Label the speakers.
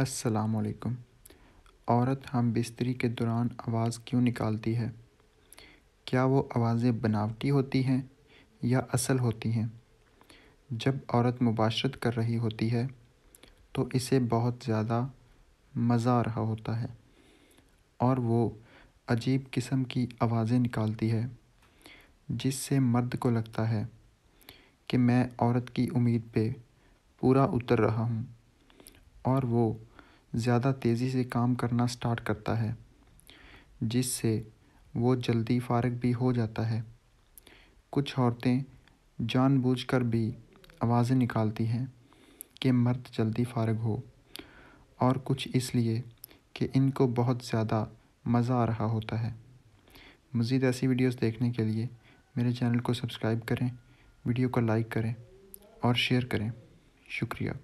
Speaker 1: अस्सलाम औरत हम बिस्तरी के दौरान आवाज़ क्यों निकालती है क्या वो आवाज़ें बनावटी होती हैं या असल होती हैं जब औरत मुबाशरत कर रही होती है तो इसे बहुत ज़्यादा मज़ा आ रहा होता है और वो अजीब किस्म की आवाज़ें निकालती है जिससे मर्द को लगता है कि मैं औरत की उम्मीद पे पूरा उतर रहा हूँ और वो ज़्यादा तेज़ी से काम करना स्टार्ट करता है जिससे वो जल्दी फारग भी हो जाता है कुछ औरतें जानबूझकर भी आवाज़ें निकालती हैं कि मर्द जल्दी फारग हो और कुछ इसलिए कि इनको बहुत ज़्यादा मज़ा आ रहा होता है मज़ीद ऐसी वीडियोस देखने के लिए मेरे चैनल को सब्सक्राइब करें वीडियो को लाइक करें और शेयर करें शुक्रिया